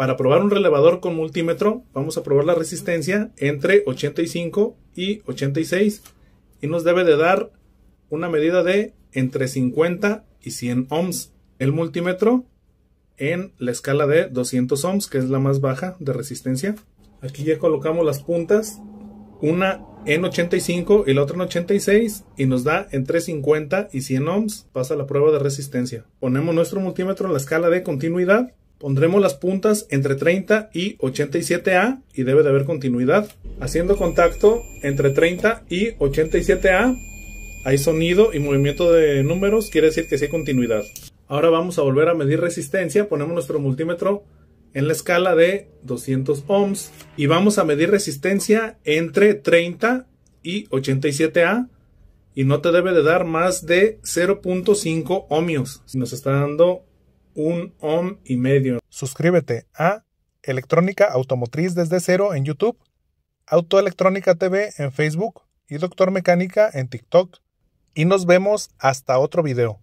Para probar un relevador con multímetro, vamos a probar la resistencia entre 85 y 86 y nos debe de dar una medida de entre 50 y 100 ohms. El multímetro en la escala de 200 ohms, que es la más baja de resistencia. Aquí ya colocamos las puntas, una en 85 y la otra en 86 y nos da entre 50 y 100 ohms, pasa la prueba de resistencia. Ponemos nuestro multímetro en la escala de continuidad Pondremos las puntas entre 30 y 87A y debe de haber continuidad. Haciendo contacto entre 30 y 87A hay sonido y movimiento de números, quiere decir que sí hay continuidad. Ahora vamos a volver a medir resistencia, ponemos nuestro multímetro en la escala de 200 ohms y vamos a medir resistencia entre 30 y 87A y no te debe de dar más de 0.5 ohmios. Si nos está dando un ohm y medio. Suscríbete a Electrónica Automotriz desde cero en YouTube, Autoelectrónica TV en Facebook y Doctor Mecánica en TikTok. Y nos vemos hasta otro video.